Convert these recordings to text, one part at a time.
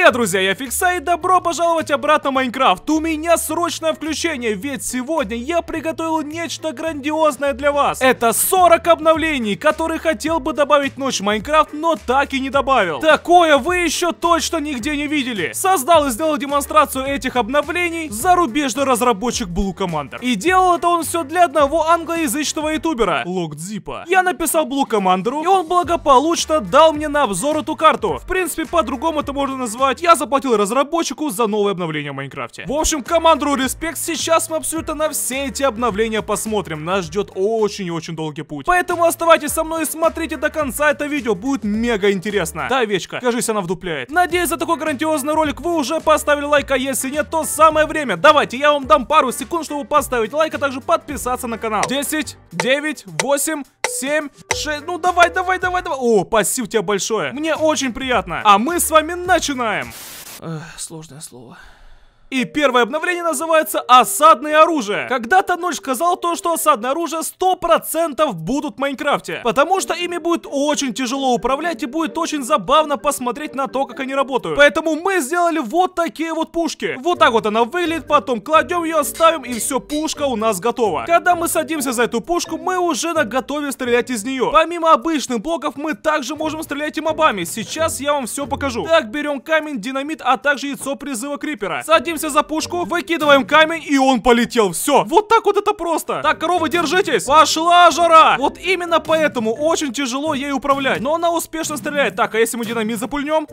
Привет, друзья, я Фикса и добро пожаловать обратно в Майнкрафт. У меня срочное включение, ведь сегодня я приготовил нечто грандиозное для вас. Это 40 обновлений, которые хотел бы добавить ночь в Майнкрафт, но так и не добавил. Такое вы еще точно нигде не видели. Создал и сделал демонстрацию этих обновлений зарубежный разработчик Blue Commander. И делал это он все для одного англоязычного ютубера, Локдзипа. Я написал Blue Commander, и он благополучно дал мне на обзор эту карту. В принципе, по-другому это можно назвать знают, я заплатил разработчику за новое обновление в Майнкрафте. В общем, команду респект, сейчас мы абсолютно на все эти обновления посмотрим. Нас ждет очень и очень долгий путь. Поэтому оставайтесь со мной и смотрите до конца это видео, будет мега интересно. Да, Вечка, кажись, она вдупляет. Надеюсь, за такой грандиозный ролик вы уже поставили лайк, а если нет, то самое время. Давайте, я вам дам пару секунд, чтобы поставить лайк, а также подписаться на канал. 10, 9, 8... 7, 6. Ну давай, давай, давай, давай. О, спасибо тебе большое. Мне очень приятно. А мы с вами начинаем. Эх, сложное слово. И первое обновление называется «Осадное оружие». Когда-то Ночь сказал то, что осадное оружие 100% будут в Майнкрафте. Потому что ими будет очень тяжело управлять и будет очень забавно посмотреть на то, как они работают. Поэтому мы сделали вот такие вот пушки. Вот так вот она выглядит, потом кладем ее, ставим и все, пушка у нас готова. Когда мы садимся за эту пушку, мы уже на готове стрелять из нее. Помимо обычных блоков, мы также можем стрелять и мобами. Сейчас я вам все покажу. Так, берем камень, динамит, а также яйцо призыва крипера. Садимся хватаемся за пушку, выкидываем камень, и он полетел. Все. Вот так вот это просто. Так, коровы, держитесь. Пошла жара. Вот именно поэтому очень тяжело ей управлять. Но она успешно стреляет. Так, а если мы динамит запульнем?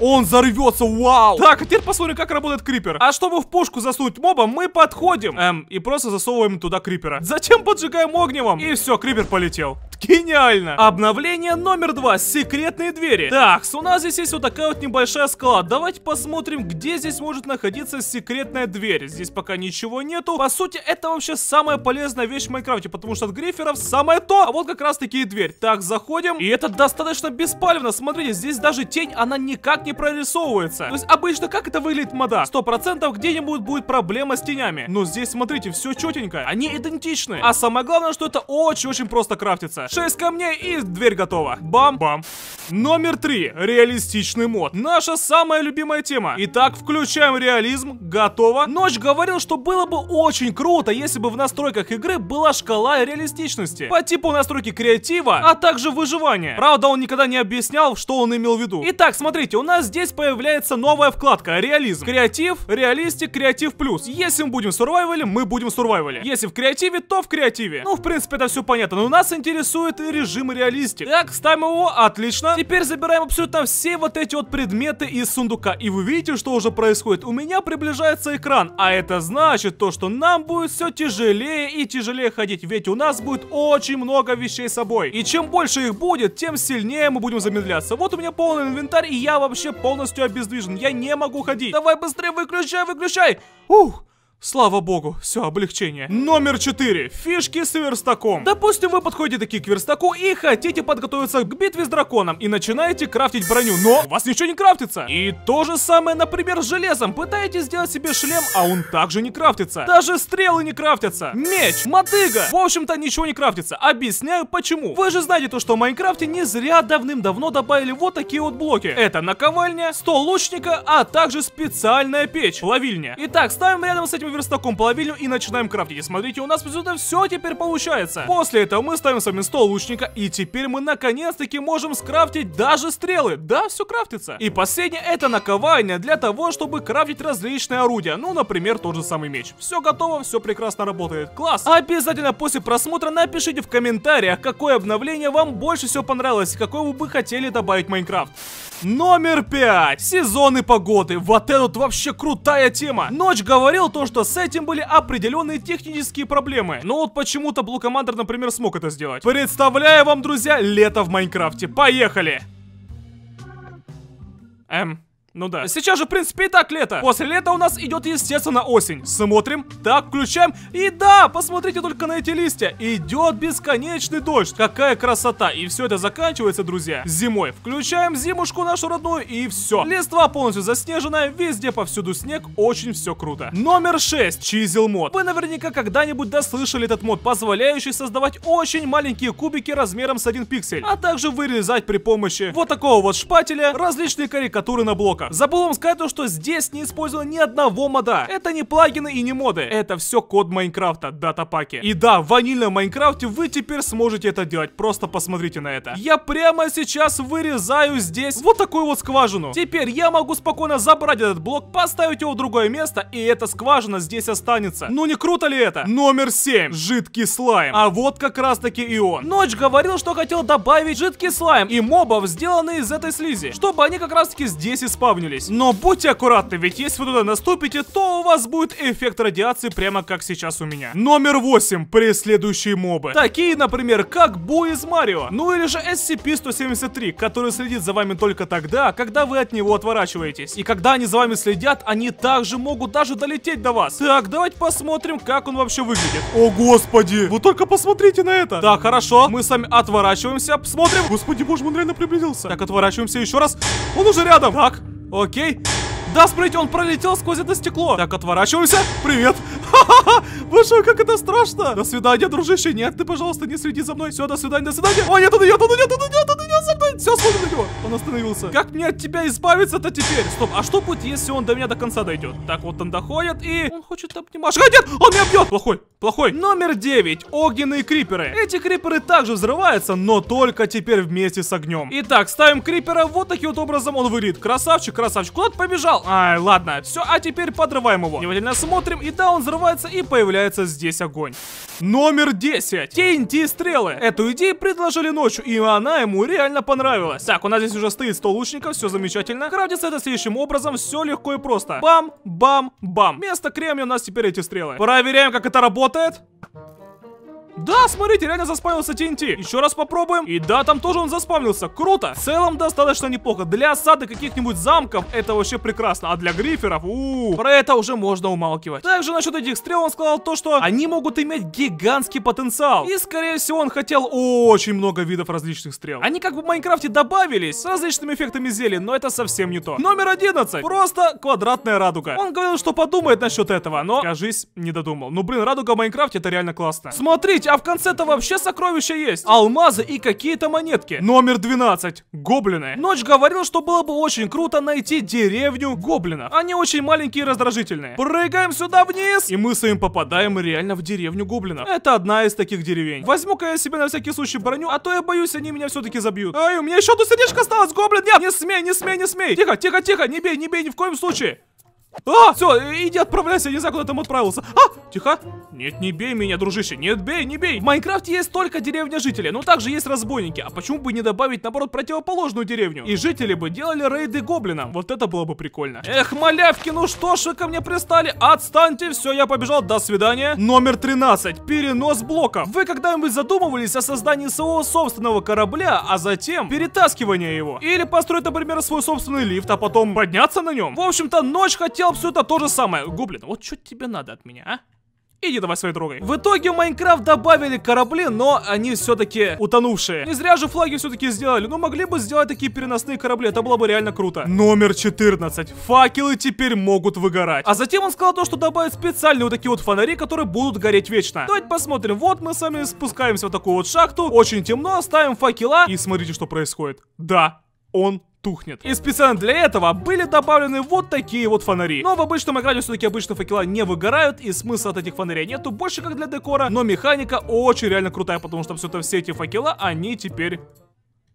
Он взорвется, вау! Так, а теперь посмотрим, как работает крипер. А чтобы в пушку засунуть моба, мы подходим. Эм, и просто засовываем туда крипера. Зачем поджигаем огневом? И все, крипер полетел. Гениально! Обновление номер два. Секретные двери. Так, у нас здесь есть вот такая вот небольшая скала. Давайте посмотрим, где здесь может находиться секретная дверь. Здесь пока ничего нету. По сути, это вообще самая полезная вещь в Майнкрафте, потому что от гриферов самое то. А вот как раз таки и дверь. Так, заходим. И это достаточно беспалевно. Смотрите, здесь даже тень, она никак не прорисовывается. То есть обычно как это выглядит мода? сто процентов где-нибудь будет проблема с тенями. Но здесь, смотрите, все четенько. Они идентичны. А самое главное, что это очень-очень просто крафтится. 6 камней и дверь готова. Бам-бам. Номер три Реалистичный мод. Наша самая любимая тема. Итак, включаем реализм, готово. Ночь говорил, что было бы очень круто, если бы в настройках игры была шкала реалистичности. По типу настройки креатива, а также выживания. Правда, он никогда не объяснял, что он имел в виду. Итак, смотрите, у нас здесь появляется новая вкладка «Реализм». Креатив, реалистик, креатив плюс. Если мы будем в сурвайвеле, мы будем в сурвайвеле. Если в креативе, то в креативе. Ну, в принципе, это все понятно, но нас интересует и режим реалистик. Так, ставим его, отлично. Теперь забираем абсолютно все вот эти вот предметы из сундука. И вы видите, что уже происходит? У меня приблизительно приближается экран, а это значит то, что нам будет все тяжелее и тяжелее ходить, ведь у нас будет очень много вещей с собой. И чем больше их будет, тем сильнее мы будем замедляться. Вот у меня полный инвентарь, и я вообще полностью обездвижен, я не могу ходить. Давай быстрее выключай, выключай! Ух! Слава богу, все, облегчение. Номер 4. Фишки с верстаком. Допустим, вы подходите такие к верстаку и хотите подготовиться к битве с драконом и начинаете крафтить броню, но у вас ничего не крафтится. И то же самое, например, с железом. Пытаетесь сделать себе шлем, а он также не крафтится. Даже стрелы не крафтятся. Меч, мотыга. В общем-то, ничего не крафтится. Объясняю почему. Вы же знаете то, что в Майнкрафте не зря давным-давно добавили вот такие вот блоки. Это наковальня, стол лучника, а также специальная печь, плавильня. Итак, ставим рядом с этим верстаком плавильню и начинаем крафтить. смотрите, у нас это все теперь получается. После этого мы ставим с вами стол лучника, и теперь мы наконец-таки можем скрафтить даже стрелы. Да, все крафтится. И последнее это наковальня для того, чтобы крафтить различные орудия. Ну, например, тот же самый меч. Все готово, все прекрасно работает. Класс! Обязательно после просмотра напишите в комментариях, какое обновление вам больше всего понравилось, и какое вы бы хотели добавить в Майнкрафт. Номер 5. Сезоны погоды. Вот это вот вообще крутая тема. Ночь говорил то, что с этим были определенные технические проблемы. Но вот почему-то Blue Commander, например, смог это сделать. Представляю вам, друзья, лето в Майнкрафте. Поехали! Эм, ну да. Сейчас же, в принципе, и так лето. После лета у нас идет, естественно, осень. Смотрим, так, включаем. И да, посмотрите только на эти листья. Идет бесконечный дождь. Какая красота. И все это заканчивается, друзья, зимой. Включаем зимушку нашу родную и все. Листва полностью заснеженная, везде повсюду снег, очень все круто. Номер 6. Чизел мод. Вы наверняка когда-нибудь дослышали этот мод, позволяющий создавать очень маленькие кубики размером с один пиксель, а также вырезать при помощи вот такого вот шпателя различные карикатуры на блоках настройках. Забыл вам сказать то, что здесь не использовано ни одного мода. Это не плагины и не моды. Это все код Майнкрафта, датапаки. И да, в ванильном Майнкрафте вы теперь сможете это делать. Просто посмотрите на это. Я прямо сейчас вырезаю здесь вот такую вот скважину. Теперь я могу спокойно забрать этот блок, поставить его в другое место, и эта скважина здесь останется. Ну не круто ли это? Номер 7. Жидкий слайм. А вот как раз таки и он. Ночь говорил, что хотел добавить жидкий слайм и мобов, сделанные из этой слизи, чтобы они как раз таки здесь и спавнились приравнивались. Но будьте аккуратны, ведь если вы туда наступите, то у вас будет эффект радиации, прямо как сейчас у меня. Номер 8. Преследующие мобы. Такие, например, как Бу из Марио. Ну или же SCP-173, который следит за вами только тогда, когда вы от него отворачиваетесь. И когда они за вами следят, они также могут даже долететь до вас. Так, давайте посмотрим, как он вообще выглядит. О, господи! Вы только посмотрите на это! Так, хорошо. Мы с вами отворачиваемся, посмотрим. Господи, боже, мой, он реально приблизился. Так, отворачиваемся еще раз. Он уже рядом. Так, Окей. Да, смотрите, он пролетел сквозь это стекло. Так, отворачиваемся. Привет. Боже, как это страшно! До свидания, дружище. Нет, ты, пожалуйста, не следи за мной. Все, до свидания, до свидания. О, нет, он идет, он идет, он идет, он идет за мной. Все, смотрим на него. Он остановился. Как мне от тебя избавиться-то теперь? Стоп, а что будет, если он до меня до конца дойдет? Так, вот он доходит и... Он хочет обнимашку. А, нет, он меня бьет. Плохой, плохой. Номер 9. Огненные криперы. Эти криперы также взрываются, но только теперь вместе с огнем. Итак, ставим крипера вот таким вот образом он вылит. Красавчик, красавчик. Куда побежал? Ай, ладно. Все, а теперь подрываем его. Внимательно смотрим. И да, он взрывается взрывается и появляется здесь огонь. Номер 10. TNT стрелы. Эту идею предложили ночью, и она ему реально понравилась. Так, у нас здесь уже стоит 100 лучников, все замечательно. Крафтится это следующим образом, все легко и просто. Бам, бам, бам. Место кремния у нас теперь эти стрелы. Проверяем, как это работает. Да, смотрите, реально заспавнился TNT. Еще раз попробуем. И да, там тоже он заспавнился. Круто. В целом достаточно неплохо. Для осады каких-нибудь замков это вообще прекрасно. А для гриферов, ууу, про это уже можно умалкивать. Также насчет этих стрел он сказал то, что они могут иметь гигантский потенциал. И скорее всего он хотел очень много видов различных стрел. Они как бы в Майнкрафте добавились с различными эффектами зелий, но это совсем не то. Номер 11. Просто квадратная радуга. Он говорил, что подумает насчет этого, но, кажись, не додумал. Ну блин, радуга в Майнкрафте это реально классно. Смотрите, а в конце-то вообще сокровища есть. Алмазы и какие-то монетки. Номер 12. Гоблины. Ночь говорил, что было бы очень круто найти деревню гоблинов. Они очень маленькие и раздражительные. Прыгаем сюда вниз. И мы с вами попадаем реально в деревню гоблинов. Это одна из таких деревень. Возьму-ка я себе на всякий случай броню, а то я боюсь, они меня все-таки забьют. Ай, у меня еще тут сердечко осталось, гоблин. Нет, не смей, не смей, не смей. Тихо, тихо, тихо, не бей, не бей ни в коем случае. А, все, иди отправляйся, я не знаю, куда там отправился. А, тихо. Нет, не бей меня, дружище, нет, бей, не бей. В Майнкрафте есть только деревня жителя, но также есть разбойники. А почему бы не добавить, наоборот, противоположную деревню? И жители бы делали рейды гоблинам. Вот это было бы прикольно. Эх, малявки, ну что ж вы ко мне пристали? Отстаньте, все, я побежал, до свидания. Номер 13. Перенос блока. Вы когда-нибудь задумывались о создании своего собственного корабля, а затем перетаскивание его? Или построить, например, свой собственный лифт, а потом подняться на нем? В общем-то, ночь хотела хотел абсолютно то же самое. Гоблин, вот что тебе надо от меня, а? Иди давай своей дорогой. В итоге в Майнкрафт добавили корабли, но они все-таки утонувшие. Не зря же флаги все-таки сделали. но ну, могли бы сделать такие переносные корабли, это было бы реально круто. Номер 14. Факелы теперь могут выгорать. А затем он сказал то, что добавят специальные вот такие вот фонари, которые будут гореть вечно. Давайте посмотрим. Вот мы с вами спускаемся в такую вот шахту. Очень темно, ставим факела и смотрите, что происходит. Да, он тухнет. И специально для этого были добавлены вот такие вот фонари. Но в обычном экране все-таки обычно факела не выгорают, и смысла от этих фонарей нету, больше как для декора. Но механика очень реально крутая, потому что все это все эти факела, они теперь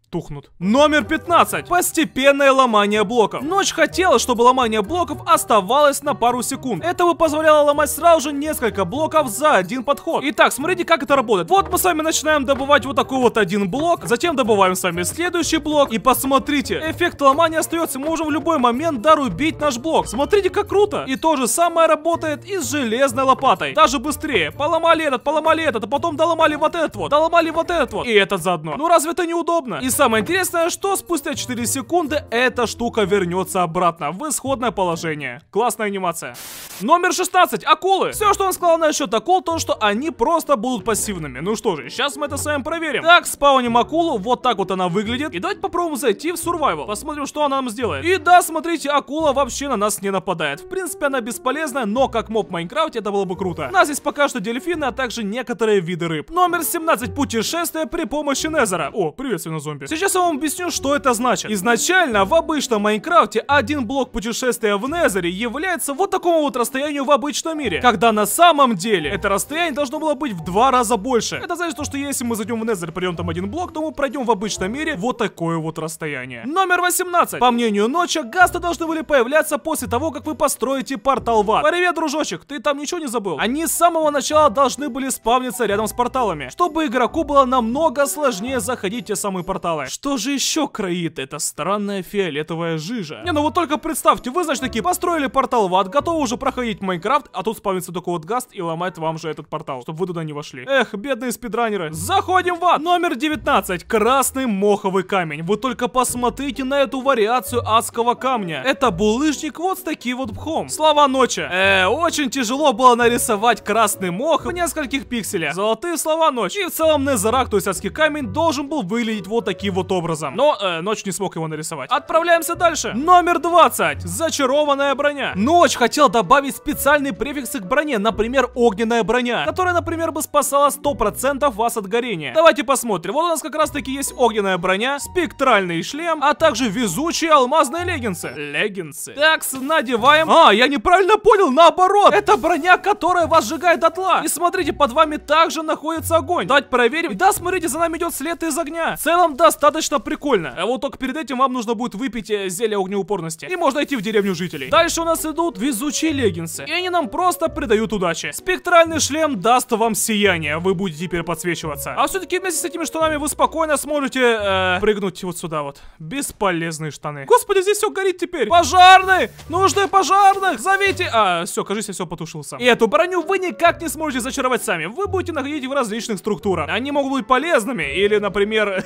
тухнут. Номер 15. Постепенное ломание блоков. Ночь хотела, чтобы ломание блоков оставалось на пару секунд. Это бы позволяло ломать сразу же несколько блоков за один подход. Итак, смотрите, как это работает. Вот мы с вами начинаем добывать вот такой вот один блок, затем добываем с вами следующий блок. И посмотрите, эффект ломания остается, мы можем в любой момент дорубить наш блок. Смотрите, как круто. И то же самое работает и с железной лопатой. Даже быстрее. Поломали этот, поломали этот, а потом доломали вот этот вот, доломали вот этот вот. И этот заодно. Ну разве это неудобно? И самое интересное, что спустя 4 секунды эта штука вернется обратно в исходное положение. Классная анимация. Номер 16. Акулы. Все, что он сказал насчет акул, то, что они просто будут пассивными. Ну что же, сейчас мы это с вами проверим. Так, спауним акулу. Вот так вот она выглядит. И давайте попробуем зайти в survival. Посмотрим, что она нам сделает. И да, смотрите, акула вообще на нас не нападает. В принципе, она бесполезная, но как моб в Майнкрафте это было бы круто. У нас здесь пока что дельфины, а также некоторые виды рыб. Номер 17. Путешествие при помощи Незера. О, приветствую на зомби. Сейчас я вам объясню, что это значит. Изначально в обычном Майнкрафте один блок путешествия в Незере является вот такому вот расстоянию в обычном мире, когда на самом деле это расстояние должно было быть в два раза больше. Это значит, то, что если мы зайдем в Незер, придем там один блок, то мы пройдем в обычном мире вот такое вот расстояние. Номер 18. По мнению Ноча, гасты должны были появляться после того, как вы построите портал в ад. Привет, дружочек, ты там ничего не забыл? Они с самого начала должны были спавниться рядом с порталами, чтобы игроку было намного сложнее заходить в те самые порталы кристаллы. Что же еще кроит эта странная фиолетовая жижа? Не, ну вот только представьте, вы, значит, такие построили портал в ад, готовы уже проходить Майнкрафт, а тут спавнится такой вот гаст и ломает вам же этот портал, чтобы вы туда не вошли. Эх, бедные спидранеры. Заходим в ад! Номер 19. Красный моховый камень. Вы только посмотрите на эту вариацию адского камня. Это булыжник вот с таким вот пхом. Слова ночи. Э, очень тяжело было нарисовать красный мох в нескольких пикселях. Золотые слова ночи. И в целом Незерак, то есть адский камень, должен был выглядеть вот таким таким вот образом. Но э, ночь не смог его нарисовать. Отправляемся дальше. Номер 20. Зачарованная броня. Ночь хотел добавить специальные префиксы к броне, например, огненная броня, которая, например, бы спасала 100% вас от горения. Давайте посмотрим. Вот у нас как раз таки есть огненная броня, спектральный шлем, а также везучие алмазные леггинсы. Леггинсы. Так, надеваем. А, я неправильно понял, наоборот. Это броня, которая вас сжигает дотла. И смотрите, под вами также находится огонь. Давайте проверим. И да, смотрите, за нами идет след из огня. В целом, достаточно достаточно прикольно. А вот только перед этим вам нужно будет выпить э, зелье огнеупорности. И можно идти в деревню жителей. Дальше у нас идут везучие леггинсы. И они нам просто придают удачи. Спектральный шлем даст вам сияние. Вы будете теперь подсвечиваться. А все-таки вместе с этими штанами вы спокойно сможете э, прыгнуть вот сюда вот. Бесполезные штаны. Господи, здесь все горит теперь. Пожарный! Нужны пожарных! Зовите! А, все, кажется, все потушился. И эту броню вы никак не сможете зачаровать сами. Вы будете находить в различных структурах. Они могут быть полезными. Или, например...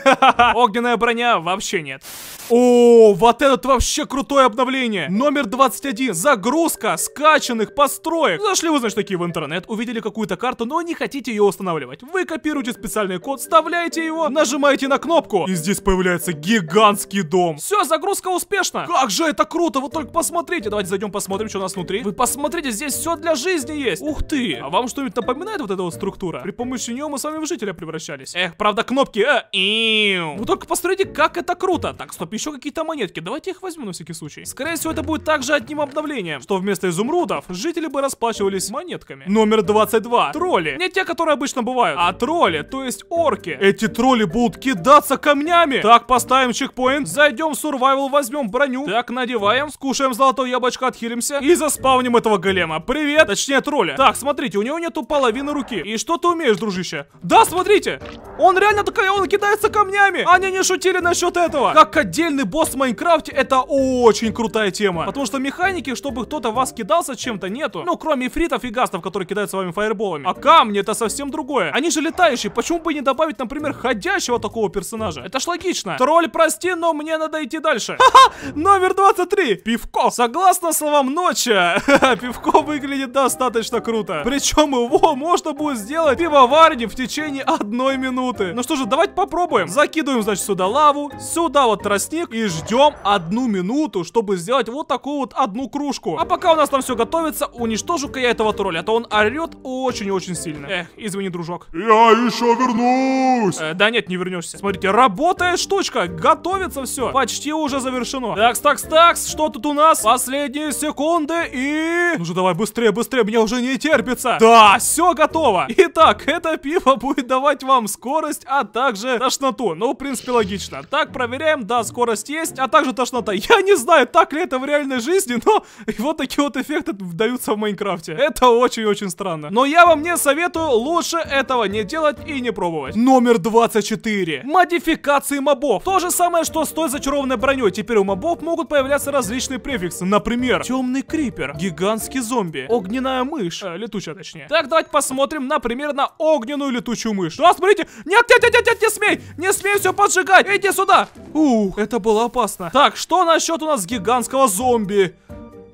огненная броня вообще нет. О, вот это вообще крутое обновление. Номер 21. Загрузка скачанных построек. Зашли вы, значит, такие в интернет, увидели какую-то карту, но не хотите ее устанавливать. Вы копируете специальный код, вставляете его, нажимаете на кнопку, и здесь появляется гигантский дом. Все, загрузка успешна. Как же это круто, вы только посмотрите. Давайте зайдем посмотрим, что у нас внутри. Вы посмотрите, здесь все для жизни есть. Ух ты. А вам что-нибудь напоминает вот эта вот структура? При помощи нее мы с вами в жителя превращались. Эх, правда, кнопки. Э, Вот только посмотрите, как это круто. Так, стоп, еще какие-то монетки. Давайте их возьму на всякий случай. Скорее всего, это будет также одним обновлением, что вместо изумрудов жители бы расплачивались монетками. Номер 22. Тролли. Не те, которые обычно бывают, а тролли, то есть орки. Эти тролли будут кидаться камнями. Так, поставим чекпоинт, зайдем в сурвайвал, возьмем броню. Так, надеваем, скушаем золотое яблочко, отхилимся и заспавним этого голема. Привет, точнее тролля. Так, смотрите, у него нету половины руки. И что ты умеешь, дружище? Да, смотрите, он реально такая, он кидается камнями они не шутили насчет этого. Как отдельный босс в Майнкрафте, это очень крутая тема. Потому что механики, чтобы кто-то вас кидался чем-то, нету. Ну, кроме фритов и гастов, которые кидаются вами фаерболами. А камни это совсем другое. Они же летающие, почему бы не добавить, например, ходящего такого персонажа? Это ж логично. Тролль, прости, но мне надо идти дальше. Ха-ха, номер 23. Пивко. Согласно словам Ночи, пивко выглядит достаточно круто. Причем его можно будет сделать пивоварни в течение одной минуты. Ну что же, давайте попробуем. Закидываем значит, сюда лаву, сюда вот тростник и ждем одну минуту, чтобы сделать вот такую вот одну кружку. А пока у нас там все готовится, уничтожу-ка я этого тролля, а то он орет очень-очень сильно. Эх, извини, дружок. Я еще вернусь! Э, да нет, не вернешься. Смотрите, работает штучка, готовится все. Почти уже завершено. Такс, такс, такс, что тут у нас? Последние секунды и... Ну же, давай, быстрее, быстрее, мне уже не терпится. Да, все готово. Итак, это пиво будет давать вам скорость, а также тошноту. Ну, в принципе, принципе, логично. Так, проверяем. Да, скорость есть, а также тошнота. Я не знаю, так ли это в реальной жизни, но вот такие вот эффекты даются в Майнкрафте. Это очень-очень странно. Но я вам не советую лучше этого не делать и не пробовать. Номер 24. Модификации мобов. То же самое, что с той зачарованной броней. Теперь у мобов могут появляться различные префиксы. Например, темный крипер, гигантский зомби, огненная мышь, э, летучая точнее. Так, давайте посмотрим, например, на огненную летучую мышь. Да, смотрите, нет, нет, нет, нет, нет, не смей! Не смей все поджигать! Иди сюда! Ух, это было опасно. Так, что насчет у нас гигантского зомби?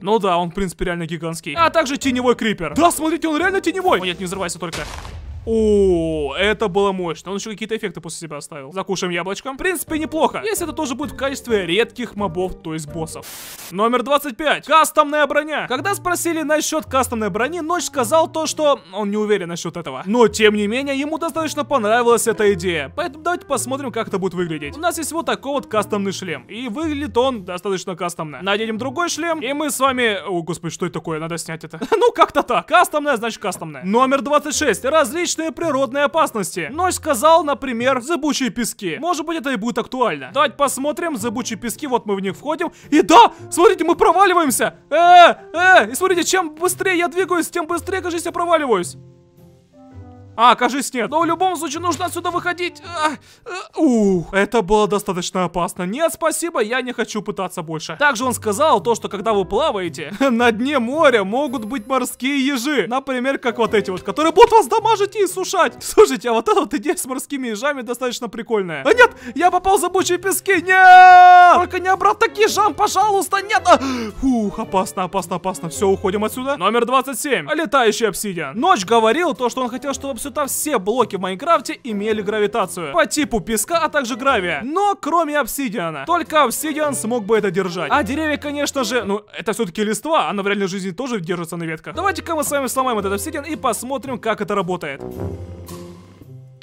Ну да, он, в принципе, реально гигантский. А также теневой крипер. Да, смотрите, он реально теневой. О, нет, не взрывайся только. О, это было мощно. Он еще какие-то эффекты после себя оставил. Закушаем яблочком. В принципе, неплохо. Если это тоже будет в качестве редких мобов, то есть боссов. Номер 25. Кастомная броня. Когда спросили насчет кастомной брони, Ночь сказал то, что он не уверен насчет этого. Но, тем не менее, ему достаточно понравилась эта идея. Поэтому давайте посмотрим, как это будет выглядеть. У нас есть вот такой вот кастомный шлем. И выглядит он достаточно кастомно. Наденем другой шлем, и мы с вами... О, господи, что это такое? Надо снять это. ну, как-то так. Кастомная, значит, кастомная. Номер 26. Различные различные природные опасности. Ночь сказал, например, зыбучие пески. Может быть, это и будет актуально. Давайте посмотрим, зыбучие пески, вот мы в них входим. И да, смотрите, мы проваливаемся. Э, э, и смотрите, чем быстрее я двигаюсь, тем быстрее, кажется, я проваливаюсь. А, кажись, нет. Но в любом случае нужно отсюда выходить. А, а, ух, это было достаточно опасно. Нет, спасибо, я не хочу пытаться больше. Также он сказал то, что когда вы плаваете, на дне моря могут быть морские ежи. Например, как вот эти вот, которые будут вас дамажить и сушать. Слушайте, а вот эта вот идея с морскими ежами достаточно прикольная. А нет, я попал в забучие пески. Нет! Только не обратно к ежам, пожалуйста, нет! А, ух, опасно, опасно, опасно. Все, уходим отсюда. Номер 27. Летающий обсидиан. Ночь говорил то, что он хотел, чтобы все счета все блоки в Майнкрафте имели гравитацию. По типу песка, а также гравия. Но кроме обсидиана. Только обсидиан смог бы это держать. А деревья, конечно же, ну это все-таки листва, она в реальной жизни тоже держится на ветках. Давайте-ка мы с вами сломаем этот обсидиан и посмотрим, как это работает.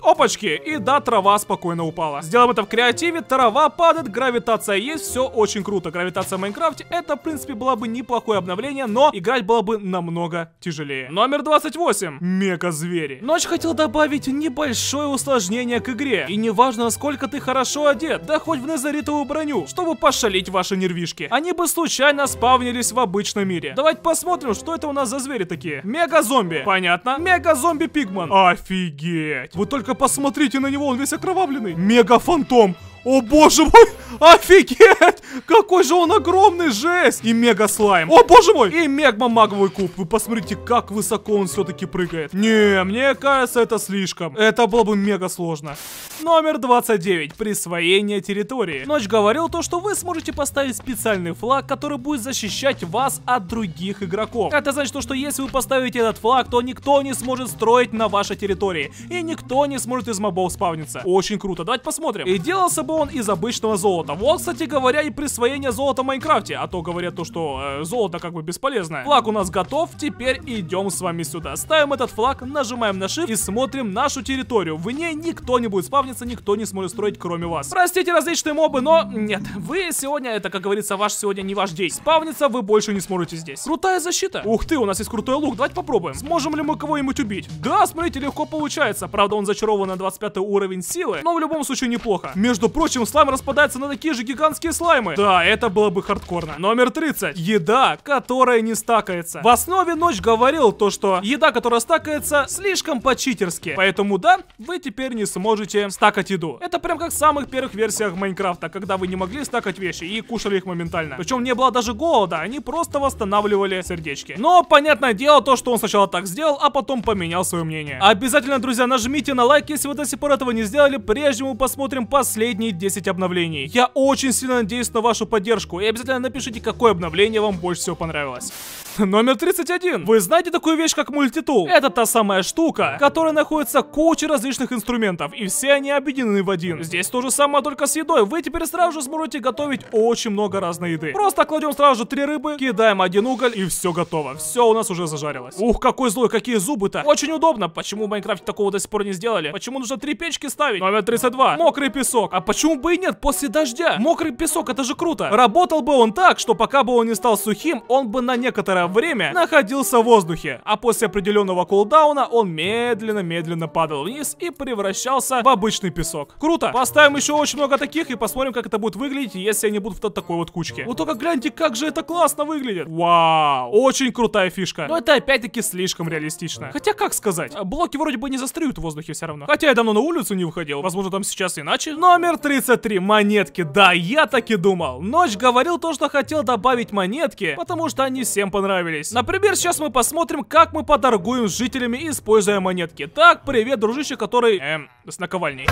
Опачки! И да, трава спокойно упала. Сделаем это в креативе, трава падает, гравитация есть, все очень круто. Гравитация в Майнкрафте, это, в принципе, было бы неплохое обновление, но играть было бы намного тяжелее. Номер 28. Мега-звери. Ночь хотел добавить небольшое усложнение к игре. И неважно, насколько ты хорошо одет, да хоть в незаритовую броню, чтобы пошалить ваши нервишки. Они бы случайно спавнились в обычном мире. Давайте посмотрим, что это у нас за звери такие. Мега-зомби. Понятно. Мега-зомби-пигман. Офигеть. Вы только посмотрите на него, он весь окровавленный. Мега-фантом. О боже мой! Офигеть! Какой же он огромный, жесть! И мега слайм. О боже мой! И мегма маговый куб. Вы посмотрите, как высоко он все-таки прыгает. Не, мне кажется, это слишком. Это было бы мега сложно. Номер 29. Присвоение территории. Ночь говорил то, что вы сможете поставить специальный флаг, который будет защищать вас от других игроков. Это значит то, что если вы поставите этот флаг, то никто не сможет строить на вашей территории. И никто не сможет из мобов спавниться. Очень круто. Давайте посмотрим. И делался бы сделан из обычного золота. Вот, кстати говоря, и присвоение золота в Майнкрафте, а то говорят то, что э, золото как бы бесполезное. Флаг у нас готов, теперь идем с вами сюда. Ставим этот флаг, нажимаем на Shift и смотрим нашу территорию. В ней никто не будет спавниться, никто не сможет строить, кроме вас. Простите различные мобы, но нет, вы сегодня, это, как говорится, ваш сегодня не ваш день. Спавниться вы больше не сможете здесь. Крутая защита. Ух ты, у нас есть крутой лук, давайте попробуем. Сможем ли мы кого-нибудь убить? Да, смотрите, легко получается. Правда, он зачарован на 25 уровень силы, но в любом случае неплохо. Между прочим, прочим, слайм распадается на такие же гигантские слаймы. Да, это было бы хардкорно. Номер 30. Еда, которая не стакается. В основе Ночь говорил то, что еда, которая стакается, слишком по-читерски. Поэтому да, вы теперь не сможете стакать еду. Это прям как в самых первых версиях Майнкрафта, когда вы не могли стакать вещи и кушали их моментально. Причем не было даже голода, они просто восстанавливали сердечки. Но понятное дело то, что он сначала так сделал, а потом поменял свое мнение. Обязательно, друзья, нажмите на лайк, если вы до сих пор этого не сделали. Прежде мы посмотрим последний 10 обновлений. Я очень сильно надеюсь на вашу поддержку, и обязательно напишите, какое обновление вам больше всего понравилось. Номер 31. Вы знаете такую вещь, как мультитул? Это та самая штука, в которой находится куча различных инструментов, и все они объединены в один. Здесь то же самое, только с едой. Вы теперь сразу же сможете готовить очень много разной еды. Просто кладем сразу же три рыбы, кидаем один уголь, и все готово. Все у нас уже зажарилось. Ух, какой злой, какие зубы-то. Очень удобно. Почему в Майнкрафте такого до сих пор не сделали? Почему нужно три печки ставить? Номер 32. Мокрый песок. А почему Почему бы и нет после дождя? Мокрый песок, это же круто. Работал бы он так, что пока бы он не стал сухим, он бы на некоторое время находился в воздухе. А после определенного кулдауна он медленно-медленно падал вниз и превращался в обычный песок. Круто. Поставим еще очень много таких и посмотрим, как это будет выглядеть, если они будут в такой вот кучке. Вот только гляньте, как же это классно выглядит. Вау. Очень крутая фишка. Но это опять-таки слишком реалистично. Хотя, как сказать, блоки вроде бы не застряют в воздухе все равно. Хотя я давно на улицу не выходил. Возможно, там сейчас иначе. Номер 33 монетки. Да, я так и думал. Ночь говорил то, что хотел добавить монетки, потому что они всем понравились. Например, сейчас мы посмотрим, как мы поторгуем с жителями, используя монетки. Так, привет, дружище, который... Эм, с наковальней.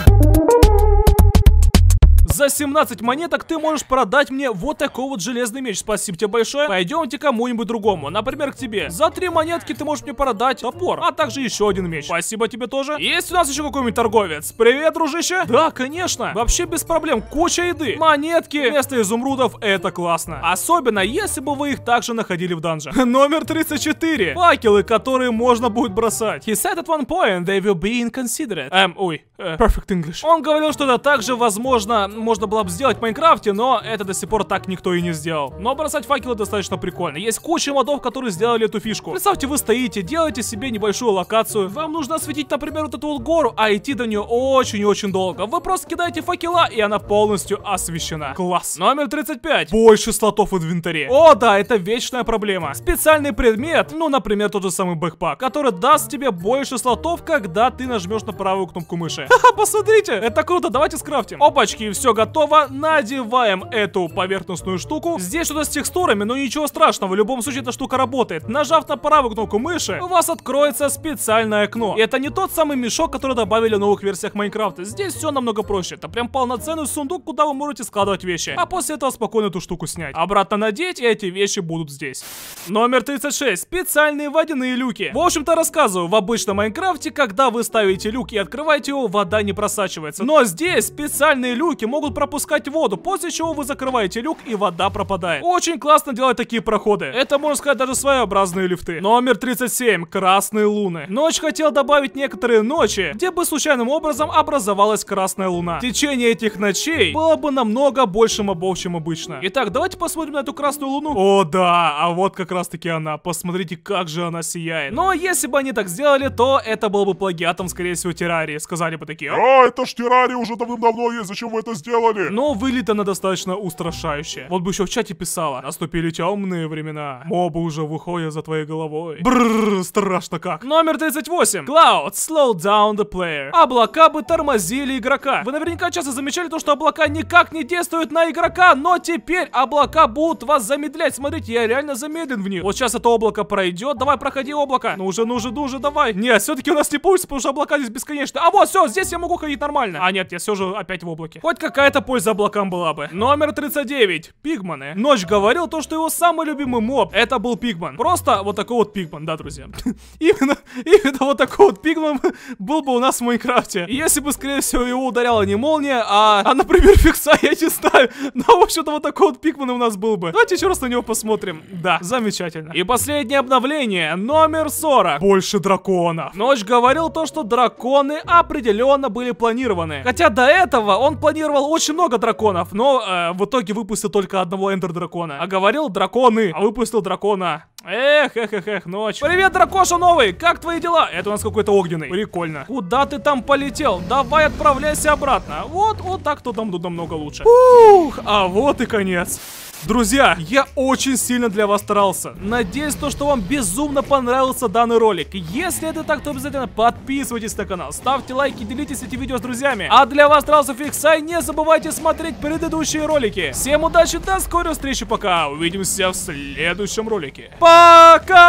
За 17 монеток ты можешь продать мне вот такой вот железный меч. Спасибо тебе большое. Пойдемте кому-нибудь другому. Например, к тебе. За 3 монетки ты можешь мне продать топор, а также еще один меч. Спасибо тебе тоже. Есть у нас еще какой-нибудь торговец? Привет, дружище. Да, конечно. Вообще без проблем. Куча еды. Монетки вместо изумрудов. Это классно. Особенно, если бы вы их также находили в данже. Номер 34. Факелы, которые можно будет бросать. He said at one point they will be inconsiderate. Эм, ой. Э, perfect English. Он говорил, что это также возможно можно было бы сделать в Майнкрафте, но это до сих пор так никто и не сделал. Но бросать факелы достаточно прикольно. Есть куча модов, которые сделали эту фишку. Представьте, вы стоите, делаете себе небольшую локацию. Вам нужно осветить, например, вот эту вот гору, а идти до нее очень и очень долго. Вы просто кидаете факела, и она полностью освещена. Класс. Номер 35. Больше слотов в инвентаре. О, да, это вечная проблема. Специальный предмет, ну, например, тот же самый бэкпак, который даст тебе больше слотов, когда ты нажмешь на правую кнопку мыши. Ха-ха, посмотрите, это круто, давайте скрафтим. Опачки, и все все готово, надеваем эту поверхностную штуку. Здесь что-то с текстурами, но ничего страшного, в любом случае эта штука работает. Нажав на правую кнопку мыши, у вас откроется специальное окно. И это не тот самый мешок, который добавили в новых версиях Майнкрафта. Здесь все намного проще. Это прям полноценный сундук, куда вы можете складывать вещи. А после этого спокойно эту штуку снять. Обратно надеть, и эти вещи будут здесь. Номер 36. Специальные водяные люки. В общем-то, рассказываю, в обычном Майнкрафте, когда вы ставите люк и открываете его, вода не просачивается. Но здесь специальные люки могут пропускать воду, после чего вы закрываете люк и вода пропадает. Очень классно делать такие проходы. Это, можно сказать, даже своеобразные лифты. Номер 37. Красные луны. Ночь хотел добавить некоторые ночи, где бы случайным образом образовалась красная луна. В течение этих ночей было бы намного больше мобов, чем обычно. Итак, давайте посмотрим на эту красную луну. О, да, а вот как раз таки она. Посмотрите, как же она сияет. Но если бы они так сделали, то это был бы плагиатом, скорее всего, террарии. Сказали бы такие. А, это ж террарии уже давным-давно есть, зачем вы это сделали? сделали. Но вылет она достаточно устрашающая. Вот бы еще в чате писала. Наступили темные времена. Мобы уже выходят за твоей головой. Бррр, страшно как. Номер 38. Cloud, slow down the player. Облака бы тормозили игрока. Вы наверняка часто замечали то, что облака никак не действуют на игрока, но теперь облака будут вас замедлять. Смотрите, я реально замедлен в них. Вот сейчас это облако пройдет. Давай, проходи облако. Ну уже, ну уже, ну уже, давай. Не, все-таки у нас не пульс, потому что облака здесь бесконечно. А вот, все, здесь я могу ходить нормально. А нет, я все же опять в облаке. Хоть как какая-то польза облакам была бы. Номер 39. Пигманы. Ночь говорил то, что его самый любимый моб это был Пигман. Просто вот такой вот Пигман, да, друзья? именно, именно вот такой вот Пигман был бы у нас в Майнкрафте. если бы, скорее всего, его ударяла не молния, а, а например, фикса, я не знаю. Но, в общем-то, вот такой вот Пигман у нас был бы. Давайте еще раз на него посмотрим. Да, замечательно. И последнее обновление, номер 40. Больше драконов. Ночь говорил то, что драконы определенно были планированы. Хотя до этого он планировал хотел очень много драконов, но э, в итоге выпустил только одного эндер-дракона. А говорил драконы, а выпустил дракона. Эх, эх, эх, эх, ночь. Привет, дракоша новый, как твои дела? Это у нас какой-то огненный. Прикольно. Куда ты там полетел? Давай отправляйся обратно. Вот, вот так, то там, тут намного лучше. Ух, а вот и конец. Друзья, я очень сильно для вас старался. Надеюсь, то, что вам безумно понравился данный ролик. Если это так, то обязательно подписывайтесь на канал, ставьте лайки, делитесь этим видео с друзьями. А для вас старался Фиксай, не забывайте смотреть предыдущие ролики. Всем удачи, до скорой встречи, пока. Увидимся в следующем ролике. Пока!